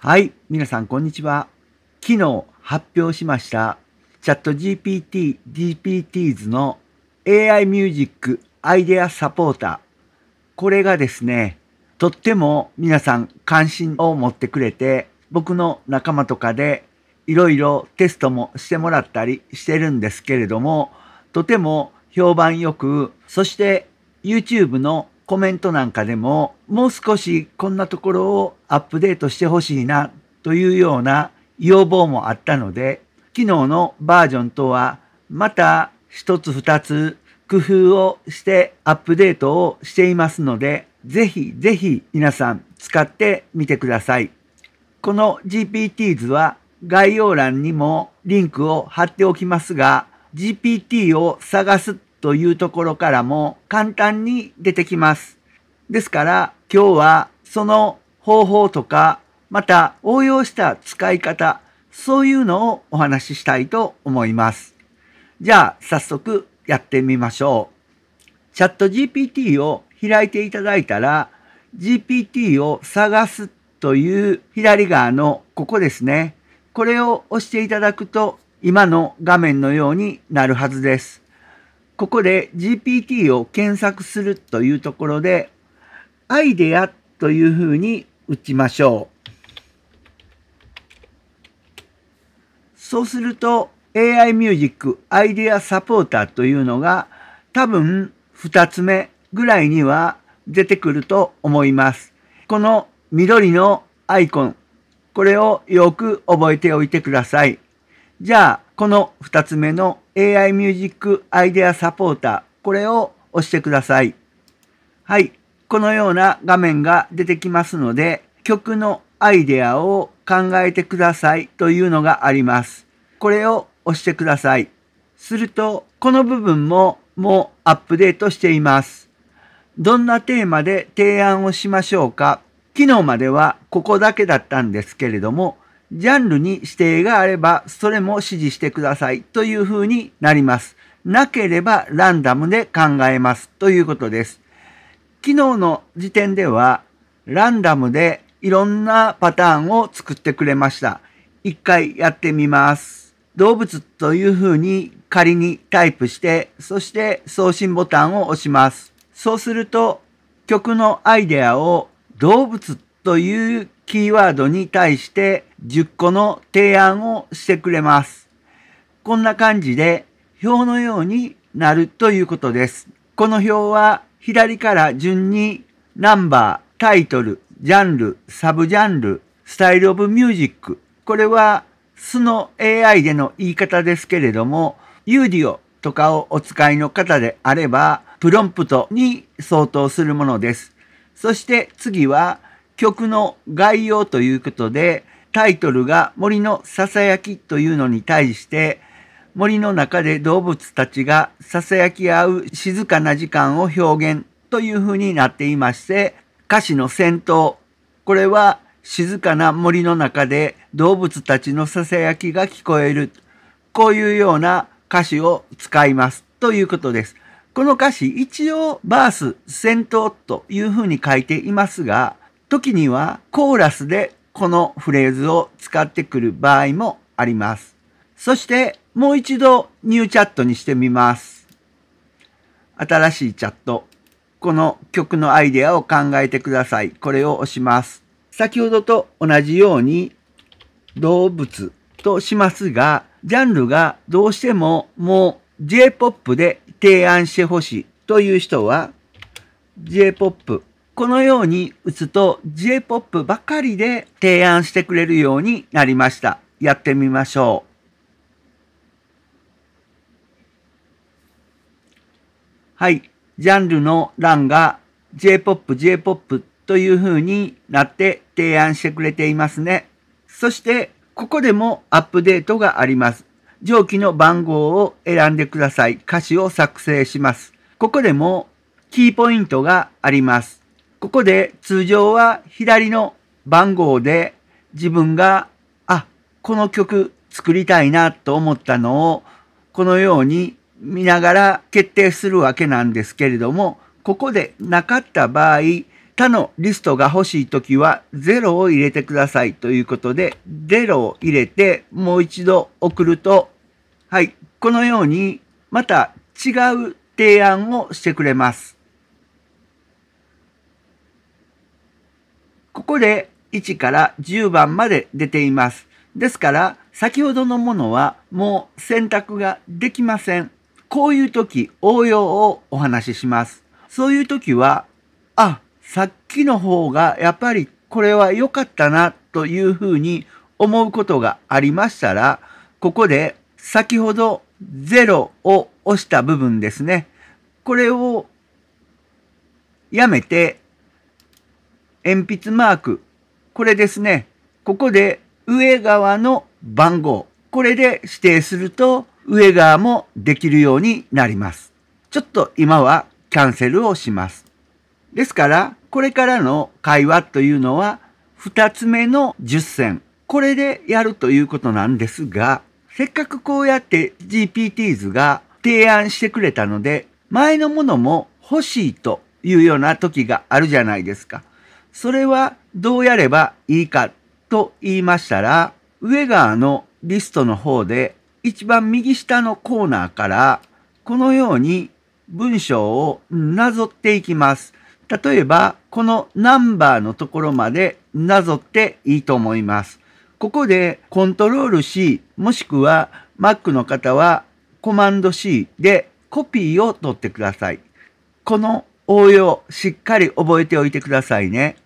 はい、皆さんこんにちは。昨日発表しましたチャット GPT、GPTs の AI ミュージックアイデアサポーター。これがですね、とっても皆さん関心を持ってくれて、僕の仲間とかでいろいろテストもしてもらったりしてるんですけれども、とても評判よく、そして YouTube のコメントなんかでも、もう少しこんなところをアップデートしてほしいなというような要望もあったので、機能のバージョンとはまた一つ二つ工夫をしてアップデートをしていますので、ぜひぜひ皆さん使ってみてください。この g p t 図は概要欄にもリンクを貼っておきますが、GPT を探すというところからも簡単に出てきます。ですから今日はその方法とかまた応用した使い方そういうのをお話ししたいと思います。じゃあ早速やってみましょう。チャット GPT を開いていただいたら GPT を探すという左側のここですね。これを押していただくと今の画面のようになるはずです。ここで GPT を検索するというところで、アイデアというふうに打ちましょう。そうすると AI ミュージックアイデアサポーターというのが多分2つ目ぐらいには出てくると思います。この緑のアイコン、これをよく覚えておいてください。じゃあ、この2つ目の AI ミュージックアイデアサポーター、これを押してください。はい。このような画面が出てきますので、曲のアイデアを考えてくださいというのがあります。これを押してください。すると、この部分ももうアップデートしています。どんなテーマで提案をしましょうか昨日まではここだけだったんですけれども、ジャンルに指定があれば、それも指示してくださいという風になります。なければランダムで考えますということです。昨日の時点では、ランダムでいろんなパターンを作ってくれました。一回やってみます。動物という風に仮にタイプして、そして送信ボタンを押します。そうすると、曲のアイデアを動物というキーワードに対して10個の提案をしてくれます。こんな感じで表のようになるということです。この表は左から順にナンバー、タイトル、ジャンル、サブジャンル、スタイルオブミュージック。これは素の AI での言い方ですけれども、ユーディオとかをお使いの方であれば、プロンプトに相当するものです。そして次は曲の概要ということで、タイトルが森のささやきというのに対して、森の中で動物たちがささやき合う静かな時間を表現というふうになっていまして、歌詞の先頭、これは静かな森の中で動物たちのささやきが聞こえる。こういうような歌詞を使いますということです。この歌詞、一応バース先頭というふうに書いていますが、時にはコーラスでこのフレーズを使ってくる場合もあります。そしてもう一度ニューチャットにしてみます。新しいチャット。この曲のアイデアを考えてください。これを押します。先ほどと同じように動物としますが、ジャンルがどうしてももう J-POP で提案してほしいという人は J-POP このように打つと J-POP ばかりで提案してくれるようになりました。やってみましょう。はい。ジャンルの欄が J-POP、J-POP という風になって提案してくれていますね。そして、ここでもアップデートがあります。上記の番号を選んでください。歌詞を作成します。ここでもキーポイントがあります。ここで通常は左の番号で自分が、あ、この曲作りたいなと思ったのを、このように見ながら決定するわけなんですけれども、ここでなかった場合、他のリストが欲しいときは0を入れてくださいということで、0を入れてもう一度送ると、はい、このようにまた違う提案をしてくれます。ここで1から10番まで出ています。ですから、先ほどのものはもう選択ができません。こういう時、応用をお話しします。そういう時は、あ、さっきの方がやっぱりこれは良かったなというふうに思うことがありましたら、ここで先ほど0を押した部分ですね。これをやめて鉛筆マーク、これですね。ここで上側の番号、これで指定すると上側もできるようになります。ちょっと今はキャンセルをします。ですから、これからの会話というのは、2つ目の10選。これでやるということなんですが、せっかくこうやって GPTs が提案してくれたので、前のものも欲しいというような時があるじゃないですか。それはどうやればいいかと言いましたら、上側のリストの方で一番右下のコーナーからこのように文章をなぞっていきます。例えば、このナンバーのところまでなぞっていいと思います。ここでコントロール C もしくは Mac の方はコマンド C でコピーを取ってください。この応用、しっかり覚えておいてくださいね。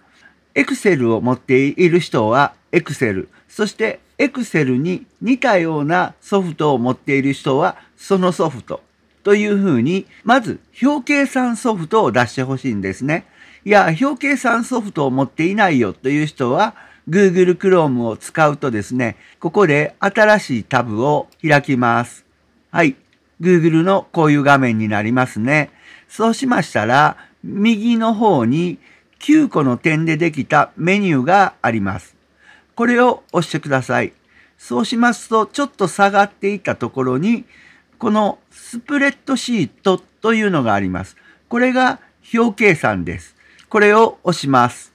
Excel を持っている人は Excel、そして Excel に似たようなソフトを持っている人はそのソフトというふうに、まず表計算ソフトを出してほしいんですね。いや、表計算ソフトを持っていないよという人は、Google Chrome を使うとですね、ここで新しいタブを開きます。はい。Google のこういう画面になりますね。そうしましたら、右の方に9個の点でできたメニューがあります。これを押してください。そうしますと、ちょっと下がっていたところに、このスプレッドシートというのがあります。これが表計算です。これを押します。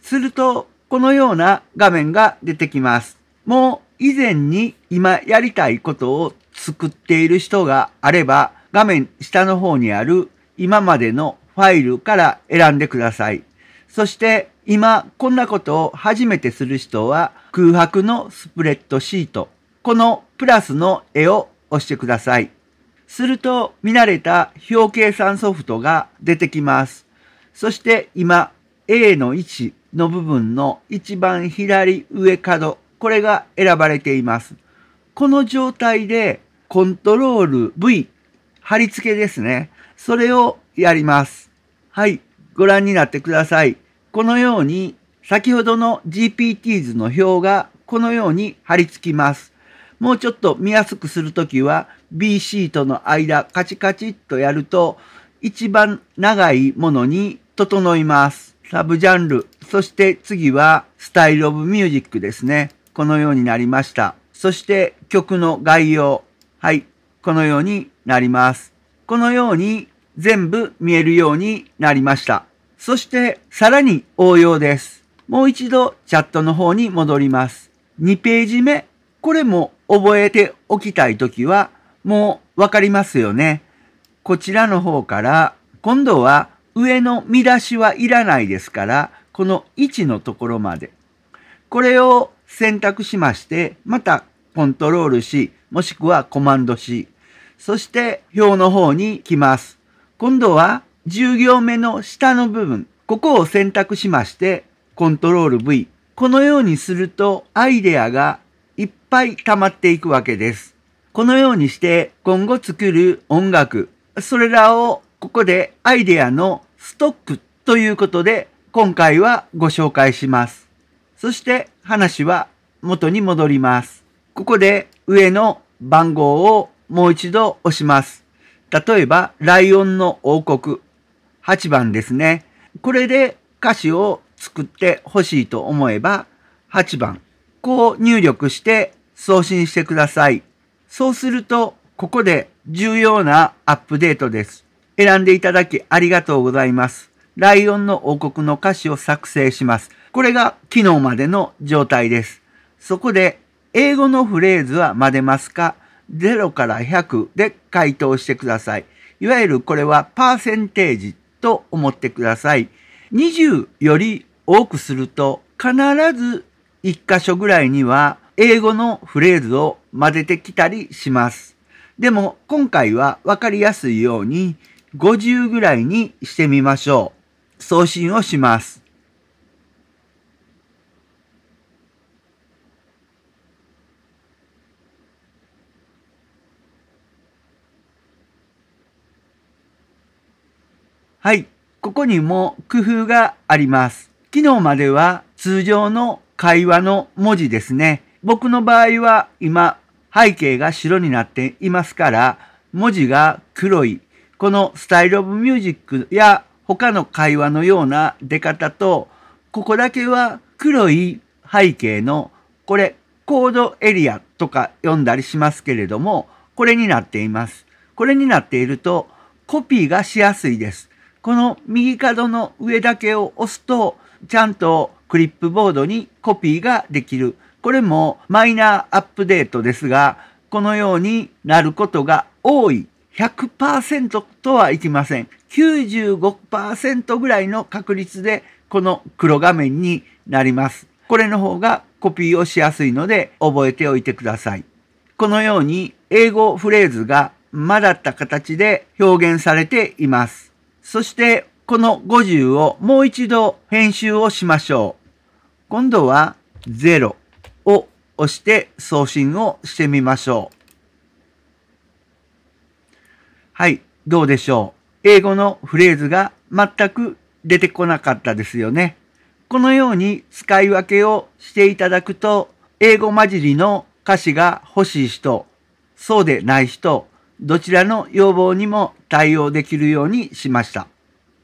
すると、このような画面が出てきます。もう以前に今やりたいことを作っている人があれば、画面下の方にある今までのファイルから選んでください。そして今こんなことを初めてする人は空白のスプレッドシート、このプラスの絵を押してください。すると見慣れた表計算ソフトが出てきます。そして今 A の位置の部分の一番左上角、これが選ばれています。この状態でコントロール V 貼り付けですね。それをやります。はい、ご覧になってください。このように、先ほどの GPT 図の表がこのように貼り付きます。もうちょっと見やすくするときは B c との間カチカチっとやると一番長いものに整います。サブジャンル。そして次はスタイルオブミュージックですね。このようになりました。そして曲の概要。はい。このようになります。このように全部見えるようになりました。そしてさらに応用です。もう一度チャットの方に戻ります。2ページ目、これも覚えておきたいときはもうわかりますよね。こちらの方から今度は上の見出しはいらないですから、この1のところまで。これを選択しまして、またコントロール C、もしくはコマンド C。そして表の方に来ます。今度は10行目の下の部分、ここを選択しまして、コントロール V。このようにするとアイデアがいっぱい溜まっていくわけです。このようにして今後作る音楽、それらをここでアイデアのストックということで今回はご紹介します。そして話は元に戻ります。ここで上の番号をもう一度押します。例えば、ライオンの王国、8番ですね。これで歌詞を作ってほしいと思えば、8番、こう入力して送信してください。そうすると、ここで重要なアップデートです。選んでいただきありがとうございます。ライオンの王国の歌詞を作成します。これが昨日までの状態です。そこで、英語のフレーズは混ぜますか0から100で回答してください。いわゆるこれはパーセンテージと思ってください。20より多くすると必ず1箇所ぐらいには英語のフレーズを混ぜてきたりします。でも今回はわかりやすいように50ぐらいにしてみましょう。送信をします。はい、ここにも工夫があります。昨日までは通常の会話の文字ですね。僕の場合は今背景が白になっていますから文字が黒い。このスタイルオブミュージックや他の会話のような出方とここだけは黒い背景のこれコードエリアとか読んだりしますけれどもこれになっています。これになっているとコピーがしやすいです。この右角の上だけを押すと、ちゃんとクリップボードにコピーができる。これもマイナーアップデートですが、このようになることが多い。100%とはいきません。95%ぐらいの確率でこの黒画面になります。これの方がコピーをしやすいので覚えておいてください。このように英語フレーズがまだった形で表現されています。そしてこの50をもう一度編集をしましょう。今度は0を押して送信をしてみましょう。はい、どうでしょう。英語のフレーズが全く出てこなかったですよね。このように使い分けをしていただくと、英語混じりの歌詞が欲しい人、そうでない人、どちらの要望にも対応できるようにしました。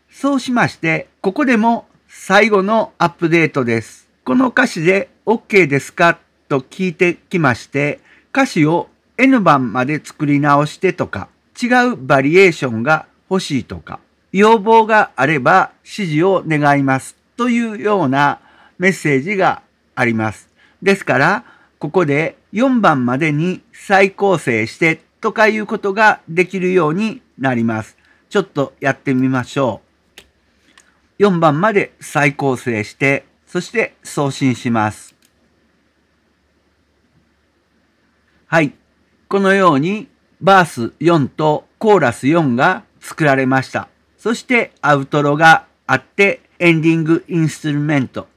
そうしまして、ここでも最後のアップデートです。この歌詞で OK ですかと聞いてきまして、歌詞を N 番まで作り直してとか、違うバリエーションが欲しいとか、要望があれば指示を願いますというようなメッセージがあります。ですから、ここで4番までに再構成してとかいうことができるようになります。ちょっとやってみましょう。4番まで再構成して、そして送信します。はい。このように、バース4とコーラス4が作られました。そしてアウトロがあって、エンディングインストゥルメント。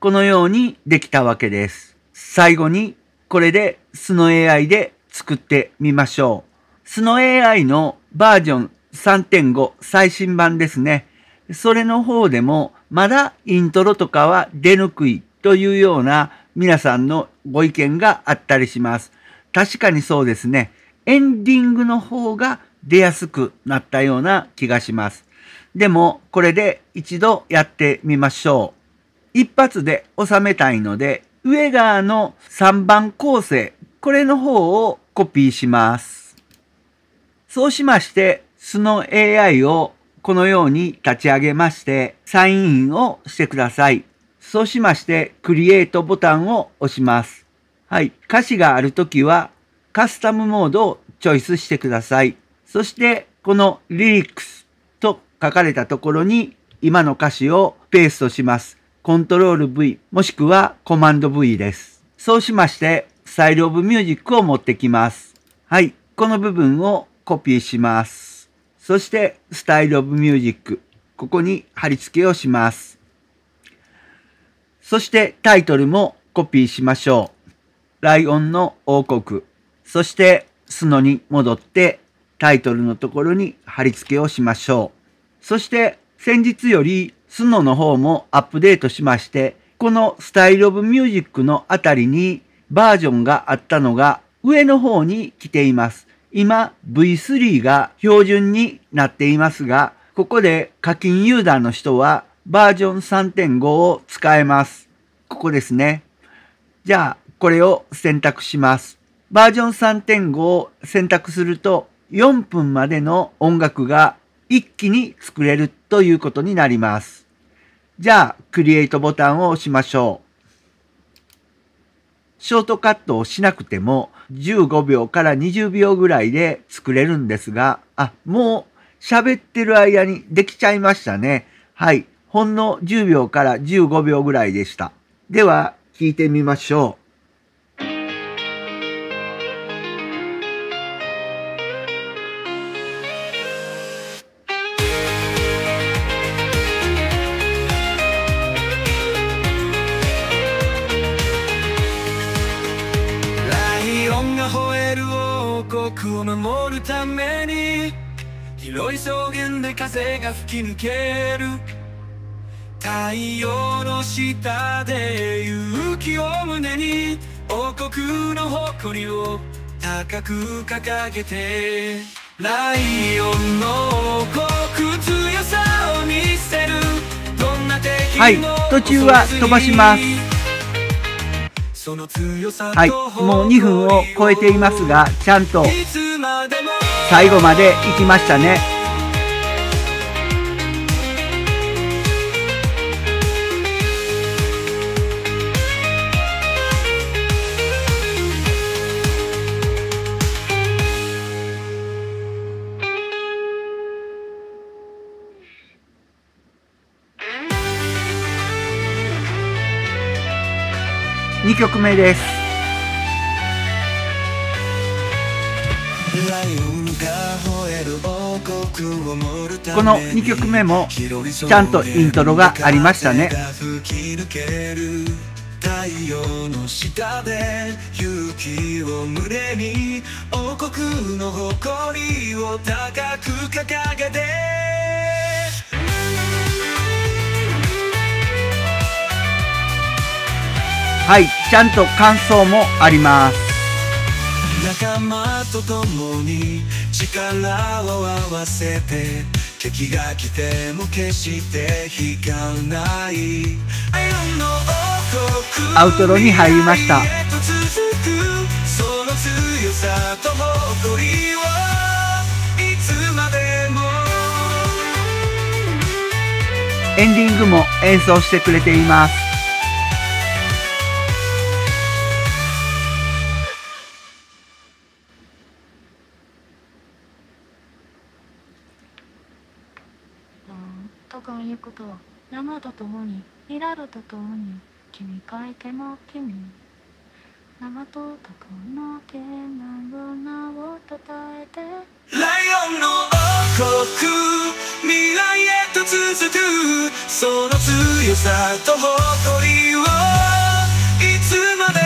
このようにできたわけです。最後に、これで素の AI で作ってみましょう。スノ AI のバージョン3.5最新版ですね。それの方でもまだイントロとかは出にくいというような皆さんのご意見があったりします。確かにそうですね。エンディングの方が出やすくなったような気がします。でもこれで一度やってみましょう。一発で収めたいので、上側の3番構成、これの方をコピーします。そうしまして、素の AI をこのように立ち上げまして、サインインをしてください。そうしまして、クリエイトボタンを押します。はい。歌詞があるときは、カスタムモードをチョイスしてください。そして、このリリックスと書かれたところに、今の歌詞をペーストします。コントロール V もしくはコマンド V です。そうしまして、スタイルオブミュージックを持ってきます。はい、この部分をコピーします。そして、スタイルオブミュージック。ここに貼り付けをします。そしてタイトルもコピーしましょう。ライオンの王国。そしてスノに戻ってタイトルのところに貼り付けをしましょう。そして先日よりスノの方もアップデートしまして、このスタイルオブミュージックのあたりにバージョンがあったのが上の方に来ています。今 V3 が標準になっていますが、ここで課金ユーザーの人はバージョン3.5を使えます。ここですね。じゃあ、これを選択します。バージョン3.5を選択すると、4分までの音楽が一気に作れるということになります。じゃあ、クリエイトボタンを押しましょう。ショートカットをしなくても15秒から20秒ぐらいで作れるんですが、あ、もう喋ってる間にできちゃいましたね。はい。ほんの10秒から15秒ぐらいでした。では、聞いてみましょう。国を守るために広い草原で風が吹き抜ける太陽の下で勇気を胸に王国の誇りを高く掲げてライオンの王国強さを見せるどんな敵はい途中は飛ばしますはいもう2分を超えていますがちゃんと最後まで行きましたね2曲目ですこの2曲目もちゃんとイントロがありましたね太陽の下で勇気を胸に王国の誇りを高く掲げてはい、ちゃんと感想もあります。仲間と共に力を合わせて敵が来ても決して引かないアウトロに入りましたエンディングも演奏してくれていますとか言うことは生と共にミラルと共に君かいても君生と共のなの名をたたえてライオンの王国未来へと続くその強さと誇りをいつまで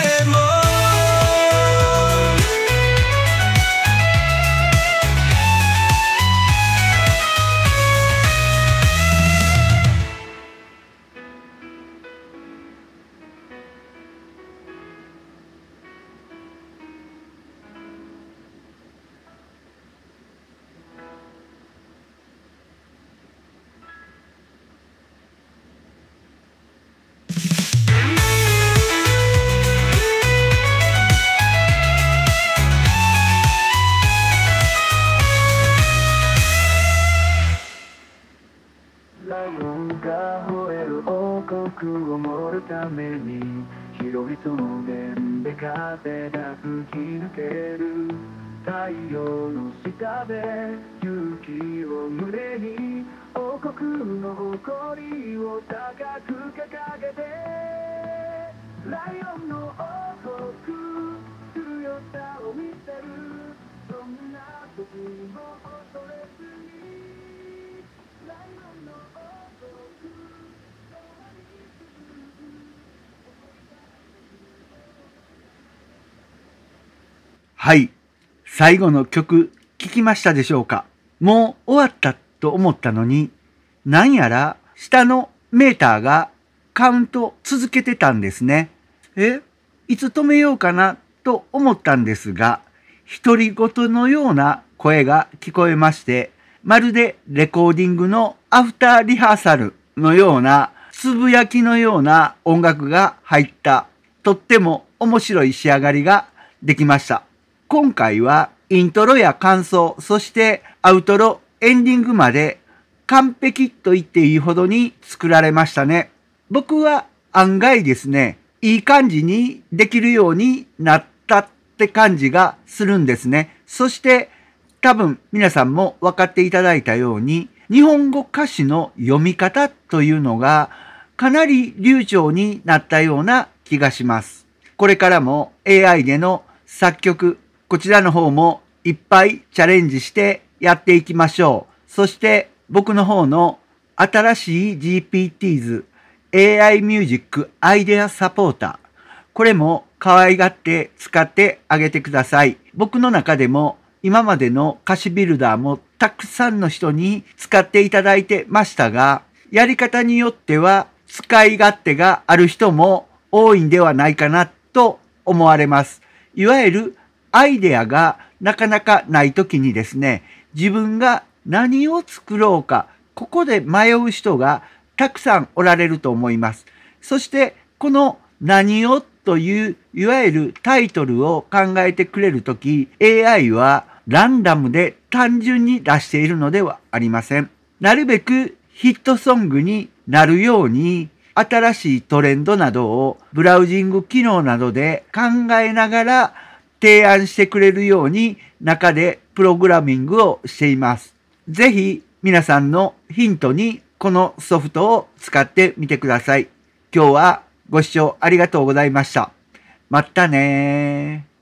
てライオンの王国さを見せるそんな時も恐れずにライオンの王国はい。最後の曲、聴きましたでしょうかもう終わったと思ったのに、なんやら下のメーターがカウント続けてたんですね。えいつ止めようかなと思ったんですが、独り言のような声が聞こえまして、まるでレコーディングのアフターリハーサルのような、つぶやきのような音楽が入った、とっても面白い仕上がりができました。今回はイントロや感想、そしてアウトロ、エンディングまで完璧と言っていいほどに作られましたね。僕は案外ですね、いい感じにできるようになったって感じがするんですね。そして多分皆さんも分かっていただいたように、日本語歌詞の読み方というのがかなり流暢になったような気がします。これからも AI での作曲、こちらの方もいっぱいチャレンジしてやっていきましょう。そして僕の方の新しい GPTs AI ミュージックアイデアサポーター。これも可愛がって使ってあげてください。僕の中でも今までの歌詞ビルダーもたくさんの人に使っていただいてましたが、やり方によっては使い勝手がある人も多いんではないかなと思われます。いわゆるアイデアがなかなかない時にですね、自分が何を作ろうか、ここで迷う人がたくさんおられると思います。そしてこの何をといういわゆるタイトルを考えてくれるとき AI はランダムで単純に出しているのではありません。なるべくヒットソングになるように新しいトレンドなどをブラウジング機能などで考えながら提案してくれるように中でプログラミングをしています。ぜひ皆さんのヒントにこのソフトを使ってみてください。今日はご視聴ありがとうございました。またねー。